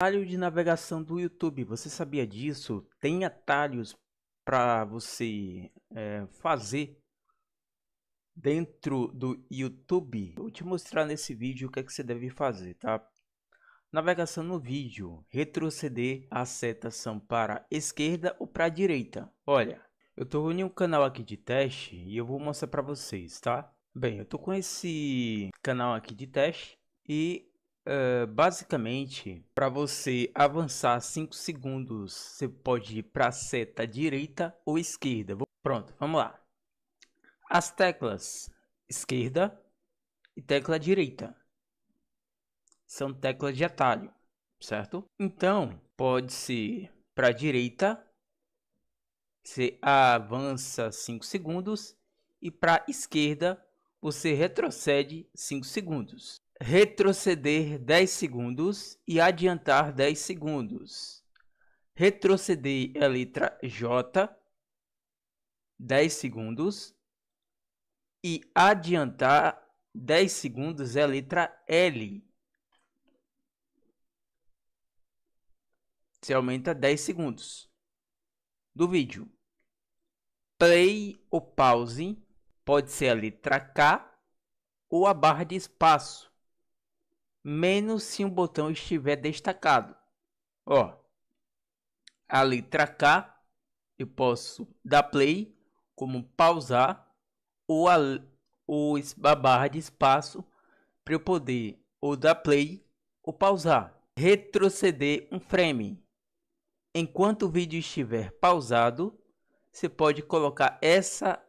atalho de navegação do YouTube. Você sabia disso? Tem atalhos para você é, fazer dentro do YouTube? Vou te mostrar nesse vídeo o que, é que você deve fazer, tá? Navegação no vídeo, retroceder, as setas são para esquerda ou para direita. Olha, eu estou em um canal aqui de teste e eu vou mostrar para vocês, tá? Bem, eu estou com esse canal aqui de teste e basicamente, para você avançar 5 segundos, você pode ir para a seta direita ou esquerda. Pronto, vamos lá. As teclas esquerda e tecla direita são teclas de atalho, certo? Então, pode ser para a direita, você avança 5 segundos, e para a esquerda, você retrocede 5 segundos retroceder 10 segundos e adiantar 10 segundos. Retroceder é a letra J, 10 segundos, e adiantar 10 segundos é a letra L. Você aumenta 10 segundos do vídeo. Play ou pause pode ser a letra K ou a barra de espaço menos se um botão estiver destacado. Ó, a letra K, eu posso dar play, como pausar, ou a, ou a barra de espaço para eu poder ou dar play ou pausar. Retroceder um frame. Enquanto o vídeo estiver pausado, você pode colocar essa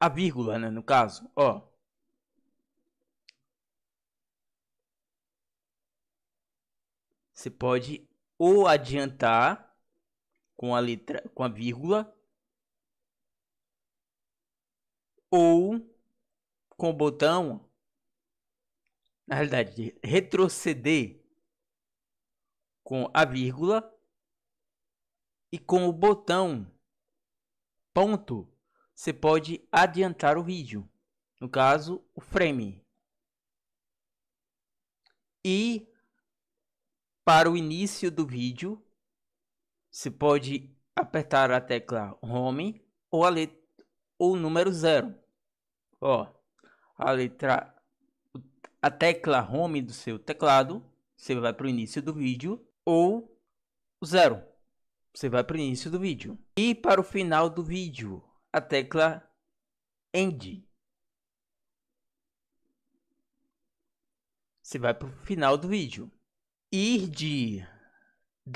a vírgula, né, no caso, ó. Você pode ou adiantar com a letra, com a vírgula, ou com o botão, na realidade, retroceder com a vírgula e com o botão ponto, você pode adiantar o vídeo, no caso, o frame. E para o início do vídeo, você pode apertar a tecla Home ou a letra ou número 0. Ó, a letra a tecla Home do seu teclado, você vai para o início do vídeo ou 0. Você vai para o início do vídeo. E para o final do vídeo, a tecla End. Você vai para o final do vídeo ir de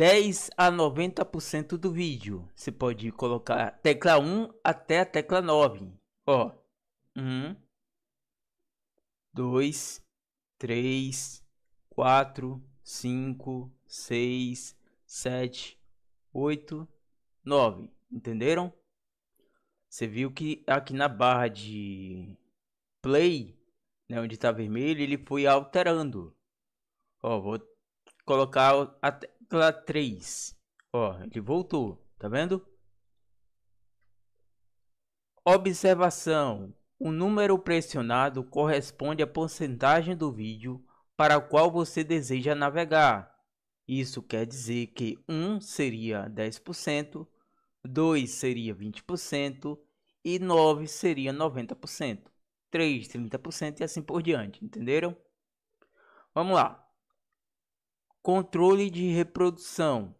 10 a 90% do vídeo. Você pode colocar tecla 1 até a tecla 9. Ó. 1 2 3 4 5 6 7 8 9. Entenderam? Você viu que aqui na barra de play, né, onde está vermelho, ele foi alterando. Ó, vou colocar a tecla 3. Ó, ele voltou, tá vendo? Observação. O número pressionado corresponde à porcentagem do vídeo para o qual você deseja navegar. Isso quer dizer que 1 seria 10%, 2 seria 20% e 9 seria 90%, 3 30% e assim por diante, entenderam? Vamos lá. Controle de reprodução.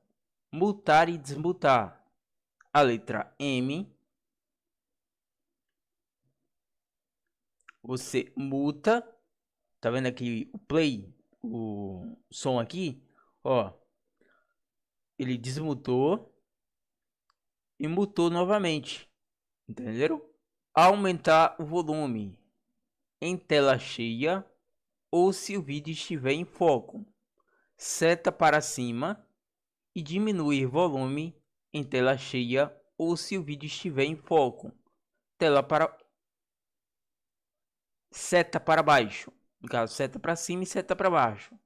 Mutar e desmutar. A letra M. Você muta. Tá vendo aqui o play? O som aqui? Ó. Ele desmutou. E mutou novamente. Entenderam? Aumentar o volume em tela cheia ou se o vídeo estiver em foco seta para cima e diminuir volume em tela cheia ou se o vídeo estiver em foco. Tela para seta para baixo, no caso seta para cima e seta para baixo.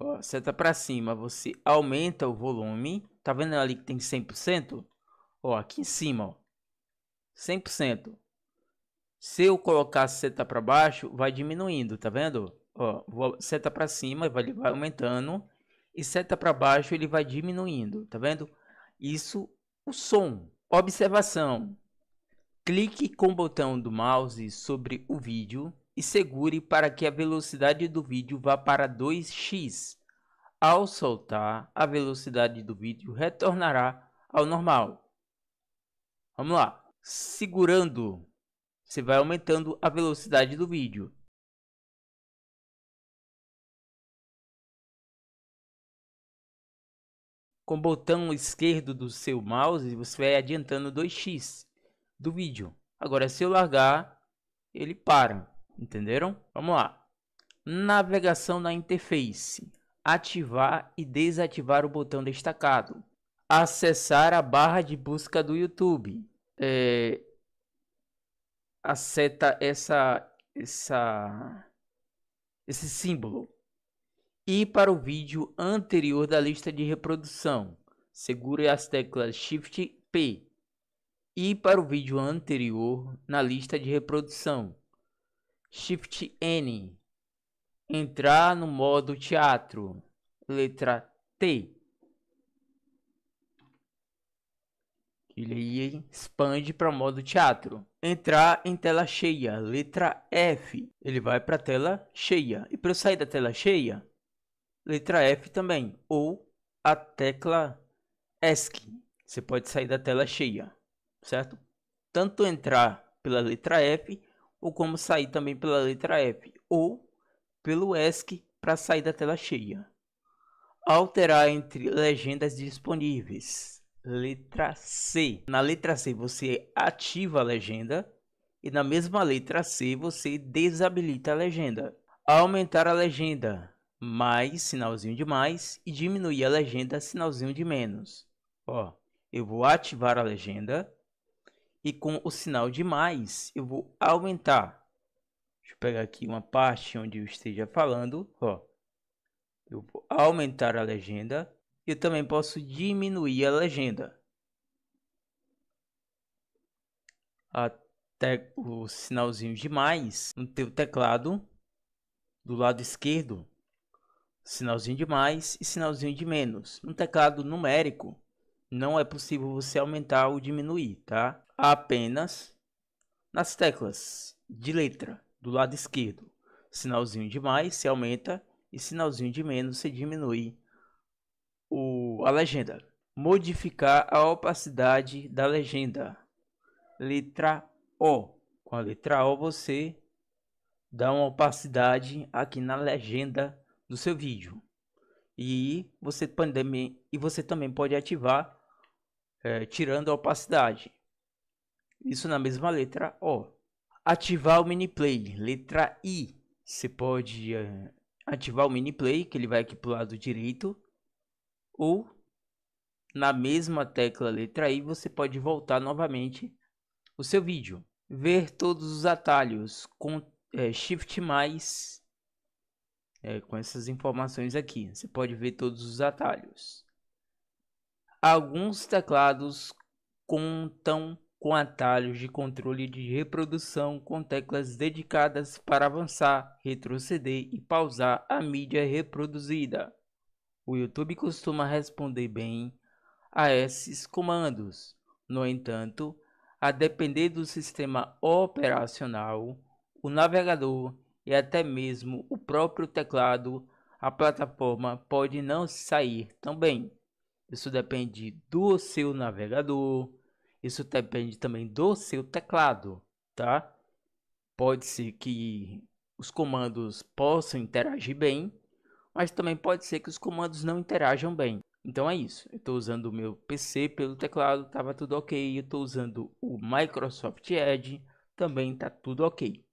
Ó, seta para cima, você aumenta o volume. Tá vendo ali que tem 100%? Ó, aqui em cima, ó. 100%. Se eu colocar seta para baixo, vai diminuindo, tá vendo? ó, seta para cima, vai, vai aumentando. E seta para baixo, ele vai diminuindo. Tá vendo? Isso, o som. Observação. Clique com o botão do mouse sobre o vídeo e segure para que a velocidade do vídeo vá para 2x. Ao soltar, a velocidade do vídeo retornará ao normal. Vamos lá. Segurando, você vai aumentando a velocidade do vídeo. com o botão esquerdo do seu mouse, você vai adiantando 2x do vídeo. Agora, se eu largar, ele para. Entenderam? Vamos lá. Navegação na interface. Ativar e desativar o botão destacado. Acessar a barra de busca do YouTube. É... Aceta essa, essa, esse símbolo e para o vídeo anterior da lista de reprodução. Segure as teclas Shift P e para o vídeo anterior na lista de reprodução. Shift N. Entrar no modo teatro. Letra T. Ele expande para modo teatro. Entrar em tela cheia. Letra F. Ele vai para tela cheia. E para eu sair da tela cheia, letra F também, ou a tecla ESC. Você pode sair da tela cheia, certo? Tanto entrar pela letra F, ou como sair também pela letra F, ou pelo ESC para sair da tela cheia. Alterar entre legendas disponíveis. Letra C. Na letra C você ativa a legenda e na mesma letra C você desabilita a legenda. Aumentar a legenda mais, sinalzinho de mais, e diminuir a legenda, sinalzinho de menos. Ó, eu vou ativar a legenda e com o sinal de mais eu vou aumentar. Deixa eu pegar aqui uma parte onde eu esteja falando, ó. Eu vou aumentar a legenda. Eu também posso diminuir a legenda. Até o sinalzinho de mais no teu teclado do lado esquerdo sinalzinho de mais e sinalzinho de menos. No teclado numérico, não é possível você aumentar ou diminuir, tá? Apenas nas teclas de letra do lado esquerdo, sinalzinho de mais se aumenta e sinalzinho de menos se diminui o, a legenda. Modificar a opacidade da legenda. Letra O. Com a letra O você dá uma opacidade aqui na legenda do seu vídeo. E você, também, e você também pode ativar é, tirando a opacidade. Isso na mesma letra O. Ativar o mini play, letra I. Você pode é, ativar o mini play, que ele vai aqui para o lado direito. Ou na mesma tecla letra I, você pode voltar novamente o seu vídeo. Ver todos os atalhos com é, Shift mais é, com essas informações aqui. Você pode ver todos os atalhos. Alguns teclados contam com atalhos de controle de reprodução com teclas dedicadas para avançar, retroceder e pausar a mídia reproduzida. O YouTube costuma responder bem a esses comandos. No entanto, a depender do sistema operacional, o navegador e até mesmo o próprio teclado, a plataforma pode não sair também. Isso depende do seu navegador, isso depende também do seu teclado, tá? Pode ser que os comandos possam interagir bem, mas também pode ser que os comandos não interajam bem. Então é isso. Eu estou usando o meu PC pelo teclado, estava tudo ok. Eu estou usando o Microsoft Edge, também está tudo ok.